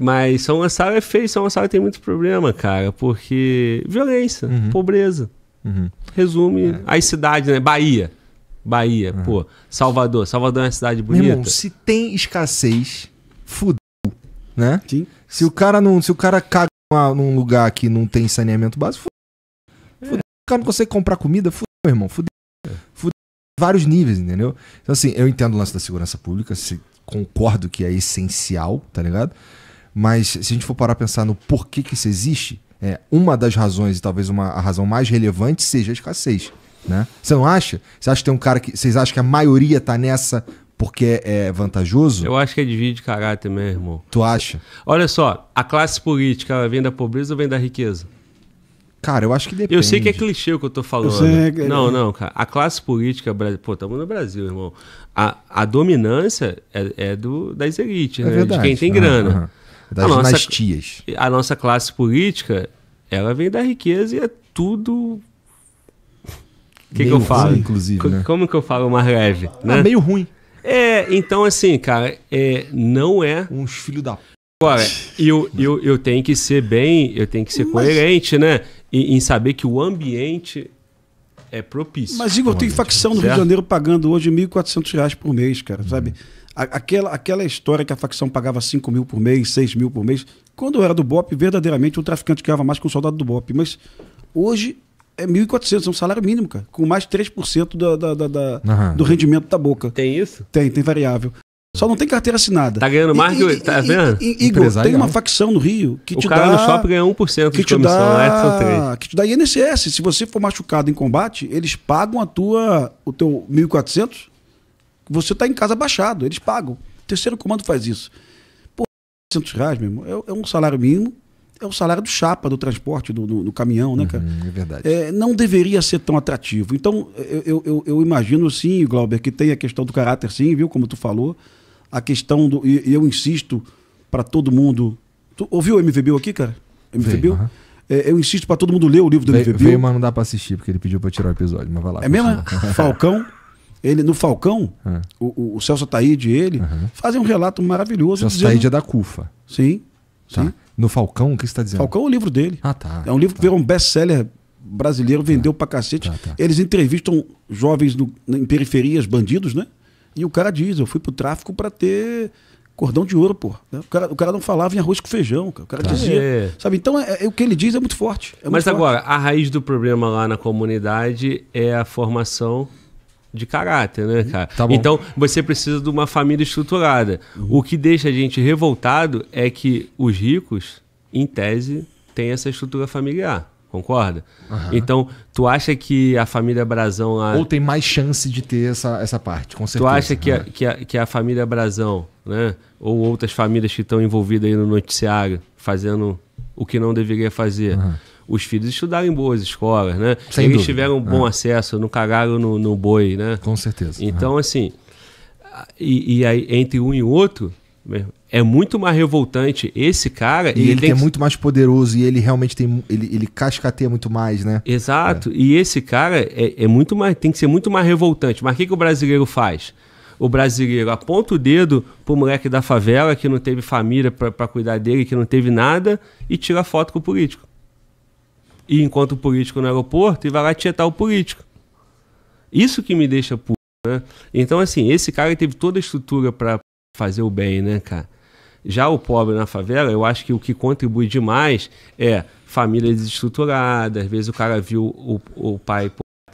Mas São Gonçalo é feio, São Gonçalo tem muito problema, cara, porque violência, uhum. pobreza. Uhum. Resume é. as cidades, né? Bahia. Bahia, uhum. pô. Salvador. Salvador é uma cidade bonita. Meu irmão, se tem escassez, fudeu, né? Sim. Se o cara não, se o cara caga num lugar que não tem saneamento básico, fudeu. É. O cara não consegue comprar comida, fudeu, irmão, fudeu. É. Fudeu vários níveis, entendeu? Então assim, eu entendo o lance da segurança pública, se concordo que é essencial, tá ligado? Mas se a gente for parar a pensar no porquê que isso existe, é, uma das razões, e talvez uma, a razão mais relevante, seja a escassez. Né? Você não acha? Você acha que tem um cara que. Vocês acham que a maioria tá nessa porque é, é vantajoso? Eu acho que é dividir de caráter, meu irmão. Tu acha? Olha só, a classe política ela vem da pobreza ou vem da riqueza? Cara, eu acho que depende. Eu sei que é clichê o que eu tô falando. Eu sei, é... Não, é. não, cara. A classe política. Pô, estamos no Brasil, irmão. A, a dominância é, é do, das elites, né? é né? Verdade. De quem tem ah, grana. Uhum das a nossa, dinastias. A nossa classe política, ela vem da riqueza e é tudo o que, que, eu falo? inclusive, né? Como que eu falo mais leve? Ah, né? É meio ruim. É, então assim, cara, é, não é. Uns filhos da. Agora, eu, eu, eu tenho que ser bem, eu tenho que ser mas... coerente, né? em saber que o ambiente é propício. Mas, Igor, tem facção no Rio de Janeiro pagando hoje R$ 1.400 por mês, cara, hum. sabe? aquela, aquela história que a facção pagava 5 mil por mês, 6 mil por mês. Quando eu era do BOP, verdadeiramente o traficante ganhava mais que um soldado do BOP. Mas hoje é 1.400, é um salário mínimo, cara. Com mais 3% da, da, da, da uhum. do rendimento da boca. Tem isso? Tem, tem variável. Só não tem carteira assinada. Tá ganhando mais que. Tá vendo? E, Igor, tem uma facção no Rio que o te dá. O cara no shopping ganha 1% que de te comissão, dá, é Que te dá INSS. Se você for machucado em combate, eles pagam a tua, o teu 1.400 você está em casa baixado, eles pagam. O terceiro comando faz isso. Pô, 400 reais, meu irmão, é, é, um salário mínimo, é o salário do chapa, do transporte, do, do, do caminhão, né, uhum, cara? Uhum, é verdade. É, não deveria ser tão atrativo. Então, eu, eu, eu, imagino, sim, Glauber, que tem a questão do caráter, sim, viu, como tu falou. A questão do. E, e eu insisto para todo mundo. Tu ouviu o MVB aqui, cara? MVB? Uhum. É, eu insisto para todo mundo ler o livro do MVB. Veio, mas não dá para assistir, porque ele pediu para tirar o episódio, mas vai lá. É mesmo? Falcão. Ele, no Falcão, uhum. o, o, Celso Ataíde e ele uhum. fazem um relato maravilhoso. Celso dizendo... é da CUFA. Sim. Tá. sim. No Falcão, o que você está dizendo? Falcão é o livro dele. Ah, tá. É um livro tá. que virou um best-seller brasileiro, tá. vendeu tá. pra cacete. Tá, tá, Eles entrevistam jovens no, em periferias, bandidos, né? E o cara diz, eu fui pro tráfico para ter cordão de ouro, pô. O cara, o cara não falava em arroz com feijão, cara. O cara tá. dizia. É. Sabe? Então, é, é, o que ele diz é muito forte. É muito Mas forte. agora, a raiz do problema lá na comunidade é a formação de caráter, né, uhum. cara? Tá então você precisa de uma família estruturada. Uhum. O que deixa a gente revoltado é que os ricos, em tese, têm essa estrutura familiar. Concorda? Uhum. Então, tu acha que a família Brazão. A... Ou tem mais chance de ter essa, essa parte, com certeza. Tu acha que, uhum. a, que, a, que a família Brazão, né? Ou outras famílias que estão envolvidas aí no noticiário, fazendo o que não deveria fazer. Uhum os filhos estudaram em boas escolas, né? Sem Eles dúvida. tiveram um bom é. acesso, não cagaram no, no, boi, né? Com certeza. Então, é. assim, e, e, aí entre um e outro, é muito mais revoltante esse cara. E ele, ele é muito mais poderoso e ele realmente tem. Ele, ele cascateia muito mais, né? Exato. É. E esse cara é, é, muito mais. tem que ser muito mais revoltante. Mas o que, que o brasileiro faz? o brasileiro aponta o dedo pro moleque da favela que não teve família para cuidar dele, que não teve nada, e tira foto com o político encontra enquanto político no aeroporto e vai lá tietar o político. Isso que me deixa puro né? Então, assim, esse cara teve toda a estrutura para fazer o bem, né, cara? Já o pobre na favela, eu acho que o que contribui demais é família desestruturada, às vezes o cara viu o, o pai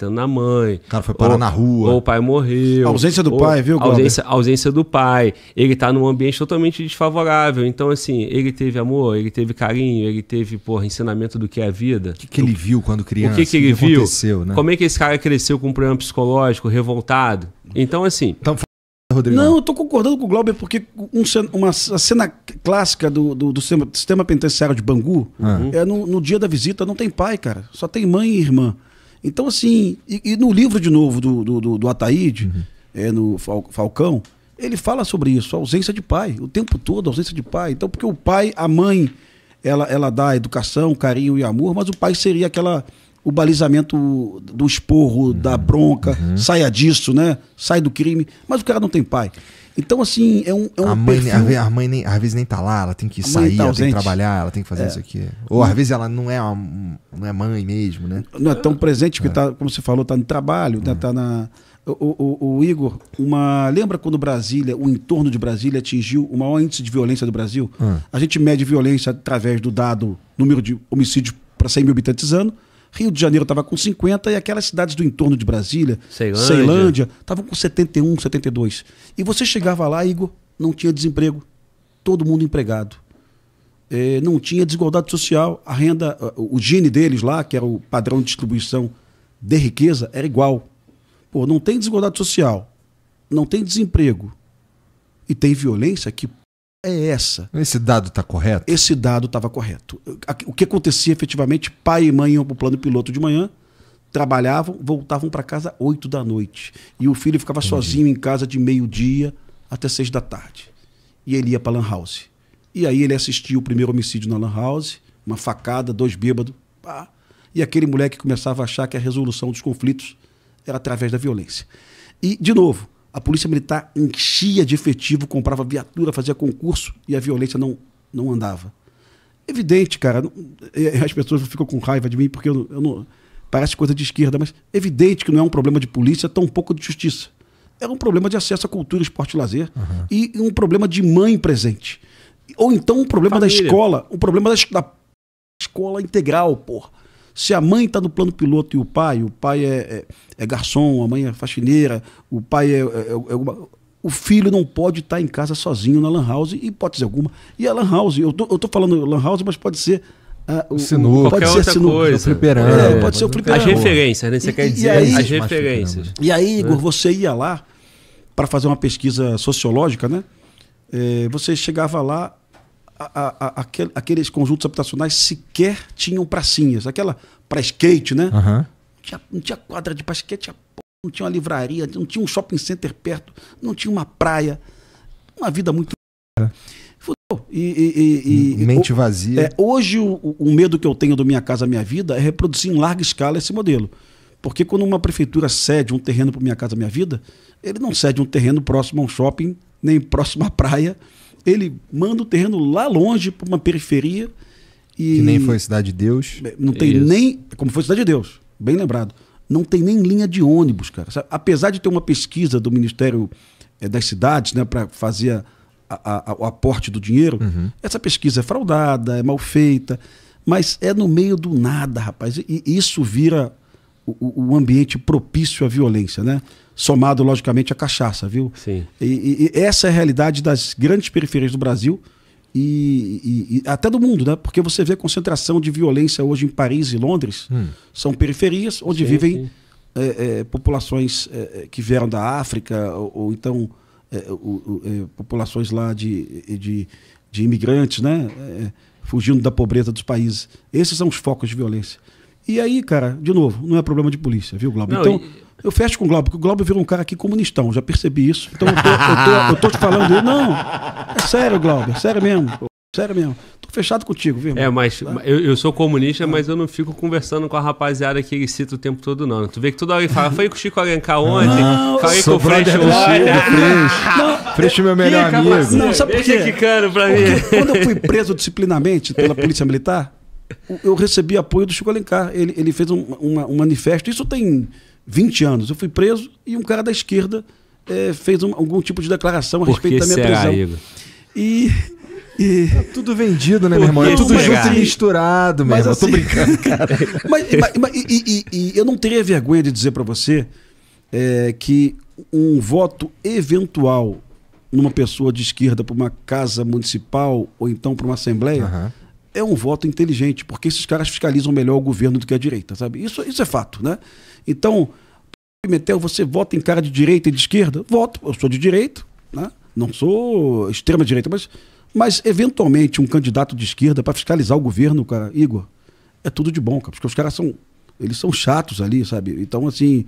na mãe. O cara foi parar ou, na rua. Ou o pai morreu. A ausência do pai, viu, Ausência, ausência do pai. Ele tá num ambiente totalmente desfavorável. Então, assim, ele teve amor, ele teve carinho, ele teve, porra, ensinamento do que é a vida. O que, que ele viu quando criança? O que, que ele que viu? Né? Como é que esse cara cresceu com um problema psicológico, revoltado? Então, assim... Então, Rodrigo. Não, eu tô concordando com o Glauber, porque um, uma a cena clássica do, do, do sistema, sistema, penitenciário de Bangu uhum. é no, no dia da visita, não tem pai, cara. Só tem mãe e irmã. Então, assim, e, e no livro de novo do, do, do, do Ataíde, uhum. é, no Fal, Falcão, ele fala sobre isso, a ausência de pai, o tempo todo, a ausência de pai. Então, porque o pai, a mãe, ela, ela dá educação, carinho e amor, mas o pai seria aquela o balizamento do esporro, uhum. da bronca, uhum. saia disso, né? Sai do crime, mas o cara não tem pai. Então, assim, é um. É um a mãe, perfil... a, mãe nem, às vezes nem tá lá, ela tem que sair, tá ela tem que trabalhar, ela tem que fazer é. isso aqui. Ou às vezes ela não é, uma, não é mãe mesmo, né? Não é tão presente, porque, é. tá, como você falou, tá no trabalho, está né? é. tá na. O, o, o, Igor, uma lembra quando Brasília, o entorno de Brasília atingiu o maior índice de violência do Brasil? Hum. A gente mede violência através do dado número de homicídios para 100 mil habitantes ano. Rio de Janeiro estava com 50 e aquelas cidades do entorno de Brasília, Ceilândia, estavam com 71, 72. E você chegava lá, Igor, não tinha desemprego, todo mundo empregado. É, não tinha desigualdade social, a renda, o Gini deles lá, que era o padrão de distribuição de riqueza, era igual. Pô, não tem desigualdade social, não tem desemprego e tem violência que é essa. Esse dado está correto? Esse dado estava correto. O que acontecia efetivamente, pai e mãe iam para o plano piloto de manhã, trabalhavam, voltavam para casa 8 da noite. E o filho ficava Entendi. sozinho em casa de meio-dia até 6 da tarde. E ele ia para Lan House. E aí ele assistia o primeiro homicídio na Lan House, uma facada, dois bêbados. Pá. E aquele moleque começava a achar que a resolução dos conflitos era através da violência. E, de novo, a polícia militar enchia de efetivo, comprava viatura, fazia concurso e a violência não, não andava. Evidente, cara, não, é, é, as pessoas ficam com raiva de mim porque eu, eu não. Parece coisa de esquerda, mas evidente que não é um problema de polícia, tão pouco de justiça. Era é um problema de acesso à cultura, esporte e lazer uhum. e um problema de mãe presente. Ou então um problema Família. da escola, um problema da, da escola integral, porra. Se a mãe está no plano piloto e o pai, o pai é, é, é garçom, a mãe é faxineira, o pai é, é, é o filho não pode estar tá em casa sozinho na lan house, hipótese alguma. E a lan house, eu tô, eu tô falando lan house, mas pode ser ah, o, sinuca, pode ser outra coisa. Fliperama, é, pode, é, pode ser o fliperama. As referências, né? Você e, quer dizer aí, as referências. E aí, Igor, né? você ia lá para fazer uma pesquisa sociológica, né? É, você chegava lá, a, a, aquel, aqueles conjuntos habitacionais sequer tinham pracinhas. Aquela para skate, né? Uhum. Não, tinha, não, tinha, quadra de basquete, não tinha uma livraria, não tinha um shopping center perto, não tinha uma praia. Uma vida muito. É. E, e, e, Mente vazia. É, hoje, o, o, medo que eu tenho do Minha Casa Minha Vida é reproduzir em larga escala esse modelo. Porque quando uma prefeitura cede um terreno para Minha Casa Minha Vida, ele não cede um terreno próximo a um shopping, nem próximo à praia ele manda o terreno lá longe, para uma periferia. E que nem foi a Cidade de Deus. Não tem Isso. nem. Como foi a Cidade de Deus, bem lembrado. Não tem nem linha de ônibus, cara. Sabe? Apesar de ter uma pesquisa do Ministério é, das Cidades, né, para fazer a, a, o aporte do dinheiro, uhum. essa pesquisa é fraudada, é mal feita. Mas é no meio do nada, rapaz. E isso vira o, o ambiente propício à violência, né? somado, logicamente, à cachaça, viu? Sim. E, e, e essa é a realidade das grandes periferias do Brasil e, e, até do mundo, né? Porque você vê a concentração de violência hoje em Paris e Londres, hum. são periferias onde sim, vivem sim. É, é, populações é, é que vieram da África ou, ou então é, o, o, é, populações lá de, de, de imigrantes, né? fugindo da pobreza dos países. Esses são os focos de violência. E aí, cara, de novo, não é problema de polícia, viu, Glauber? então, e... eu fecho com o Glauber, porque o Glauber virou um cara aqui comunistão, já percebi isso. Então, eu tô, eu tô, eu tô te falando, não, é sério, Glauber, é sério mesmo. É sério mesmo. Tô fechado contigo, viu? Irmão? É, mas tá? eu, eu, sou comunista, tá. mas eu não fico conversando com a rapaziada que ele cita o tempo todo, não. Tu vê que toda hora ele fala, foi com o Chico Alencar ontem, não, falei com o Freixo ontem. Freixo, Freixo é meu melhor amigo. Não, sabe por quê? Porque, quando eu fui preso disciplinamente pela Polícia Militar, eu recebi apoio do Chico Alencar. Ele, ele fez um, uma, um manifesto, isso tem 20 anos. Eu fui preso e um cara da esquerda é, fez um, algum tipo de declaração a Por respeito da minha será, prisão. Igor? E. E... É tudo vendido, né, meu irmão? É tudo junto e misturado, meu mas, irmão. Assim, eu tô assim, brincando, cara. mas, mas e, e, e, eu não teria vergonha de dizer para você é, que um voto eventual numa pessoa de esquerda para uma casa municipal ou então para uma assembleia é um voto inteligente, porque esses caras fiscalizam melhor o governo do que a direita, sabe? Isso, isso é fato, né? Então, Pimentel, você vota em cara de direita e de esquerda? Voto, eu sou de direita, né? não sou extrema direita, mas, mas eventualmente um candidato de esquerda para fiscalizar o governo, cara, Igor, é tudo de bom, cara, porque os caras são eles são chatos ali, sabe? Então, assim,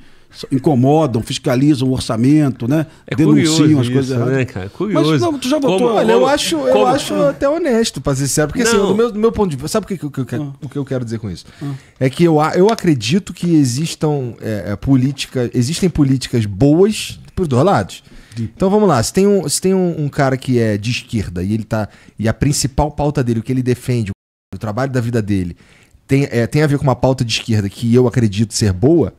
incomodam, fiscalizam o orçamento, né? É Denunciam as isso, coisas erradas. Né, cara? É curioso. Mas não, tu já votou. Olha, como, eu acho, como, eu como? acho até honesto, pra ser sincero, porque assim, não. assim, do meu, do meu ponto de vista. Sabe o que, que, que, ah. o que eu quero dizer com isso? Ah. É que eu, eu acredito que existam é, é políticas. Existem políticas boas pros dois lados. Então vamos lá, se tem, um, se tem um, um cara que é de esquerda e ele tá. E a principal pauta dele, o que ele defende, o trabalho da vida dele, tem, é, tem a ver com uma pauta de esquerda que eu acredito ser boa,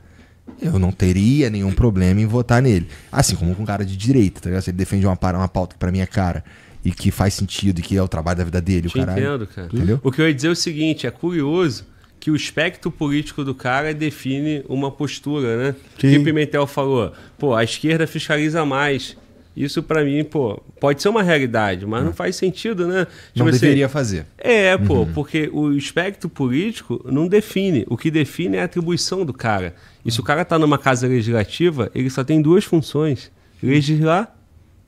eu não teria nenhum problema em votar nele. Assim como com um cara de direita, tá ligado? Se ele defende uma, uma pauta que pra mim é cara e que faz sentido e que é o trabalho da vida dele, Te o caralho. entendo, cara. Entendeu? O que eu ia dizer é o seguinte, é curioso que o espectro político do cara define uma postura, né? Sim. Que Pimentel falou, pô, a esquerda fiscaliza mais. Isso para mim, pô, pode ser uma realidade, mas não hum. faz sentido, né? Tipo não assim, deveria fazer. É, pô, uhum. porque o espectro político não define. O que define é a atribuição do cara. E se o cara tá numa casa legislativa, ele só tem duas funções: legislar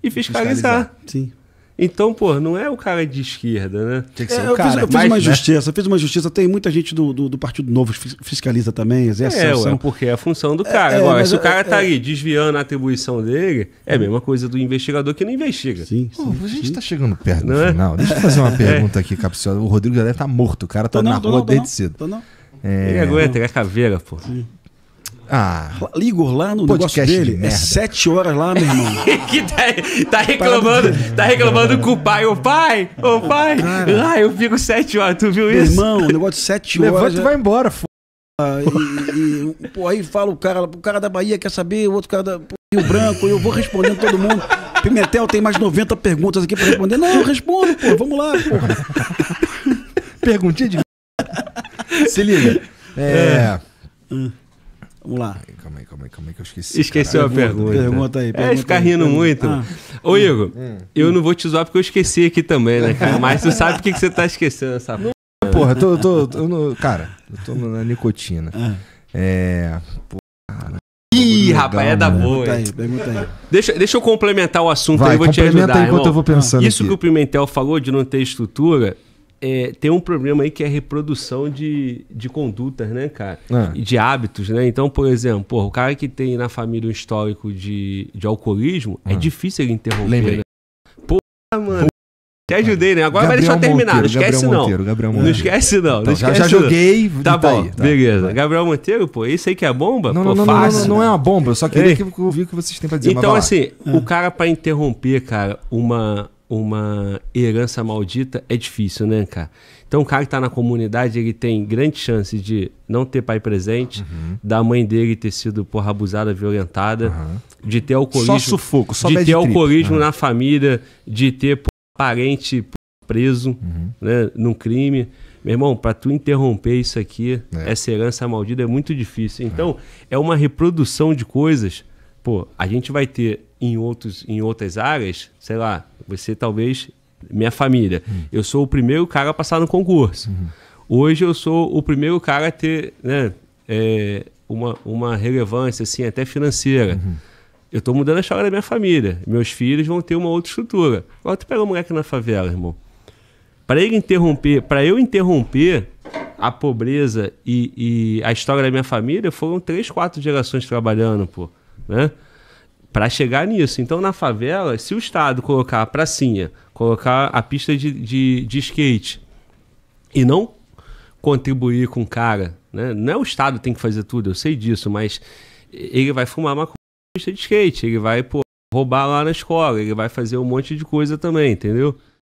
e fiscalizar. fiscalizar. Sim. Então, pô, não é o cara de esquerda, né? Tem que ser é, cara. Fiz, eu fiz mas, uma né? justiça, fiz uma justiça. Tem muita gente do, do, do Partido Novo que fiscaliza também, exerce é, É, porque é a função do é, cara. É, Agora, é, se o é, cara é, tá ali desviando a atribuição dele, é a mesma coisa do investigador que não investiga. Sim, sim, a gente tá chegando perto do final. Deixa eu fazer uma pergunta aqui, capciosa. O Rodrigo já deve tá morto. O cara tá tô na não, rua não, desde não, cedo. Tô não. É... Ele aguenta, ele é caveira, pô. Sim. Ah. Igor, lá no Podcast negócio dele, de é sete horas lá, meu irmão. que tá, tá, reclamando, tá reclamando com o pai. Ô pai, ô pai, Cara. lá eu fico sete horas, tu viu meu isso? Meu irmão, o negócio de sete horas. Levanta e é vai embora, f... Ah, e, e, pô, aí fala o cara, o cara da Bahia quer saber, o outro cara da pô, Rio Branco, eu vou respondendo todo mundo. Pimentel tem mais 90 perguntas aqui pra responder. Não, eu respondo, pô, vamos lá, pô. Perguntinha de. Se liga. É. é. Hum. Vamos lá. Aí, calma aí, calma aí, calma aí, que eu esqueci. Esqueceu caralho. a pergunta. Pergunta aí. Pergunta é, ficar aí, rindo muito. Ah. Ô, Igor, hum, hum. eu não vou te zoar porque eu esqueci aqui também, né, cara? Mas tu sabe o que, que você tá esquecendo essa porra. Né? Porra, tô, tô, tô no, cara, eu tô na nicotina. Ah. É. Porra, Ih, legal, rapaz, é né? da mano. boa. Pergunta aí, pergunta aí. Deixa, deixa eu complementar o assunto Vai, aí, vou te ajudar. Aí enquanto irmão. eu vou pensando Isso aqui. que o Pimentel falou de não ter estrutura é, tem um problema aí que é reprodução de, de condutas, né, cara? Ah. E de hábitos, né? Então, por exemplo, porra, o cara que tem na família um histórico de, de alcoolismo, é ah. é difícil ele interromper. Lembrei. Né? Porra, mano. Te ajudei, né? Agora Gabriel vai deixar terminar. não esquece, não. Gabriel Monteiro. Não esquece, não. Então, não esquece, já, já joguei. Tá, tá bom, tá, beleza. Gabriel Monteiro, pô, isso aí que é bomba? Não, pô, não, não, fácil. Não, não, é uma bomba. Eu só queria que eu vi o que vocês têm pra dizer. Então, assim, é. o ah. cara pra interromper, cara, uma, uma herança maldita é difícil, né, cara? Então o cara que tá na comunidade, ele tem grande chance de não ter pai presente, uhum. da mãe dele ter sido, porra, abusada, violentada, uhum. de ter alcoolismo... Só sufoco, só De ter alcoolismo uhum. na família, de ter porra, parente porra, preso, uhum. né, num crime... Meu irmão, para tu interromper isso aqui, é. essa herança maldita é muito difícil. É. Então, é, é uma reprodução de coisas Pô, a gente vai ter em, outros, em outras áreas, sei lá, você talvez, minha família, uhum. eu sou o primeiro cara a passar no concurso. Uhum. Hoje eu sou o primeiro cara a ter né, é, uma, uma relevância, assim, até financeira. Uhum. Eu estou mudando a história da minha família. Meus filhos vão ter uma outra estrutura. Agora tu pega um moleque na favela, irmão. Para ele interromper, para eu interromper a pobreza e, e, a história da minha família, foram três, quatro gerações trabalhando, pô né? Para chegar nisso. Então, na favela, se o Estado colocar a pracinha, colocar a pista de, de, de skate e não contribuir com o cara, né? Não é o Estado que tem que fazer tudo, eu sei disso, mas ele vai fumar uma pista de skate, ele vai pô, roubar lá na escola, ele vai fazer um monte de coisa também, entendeu?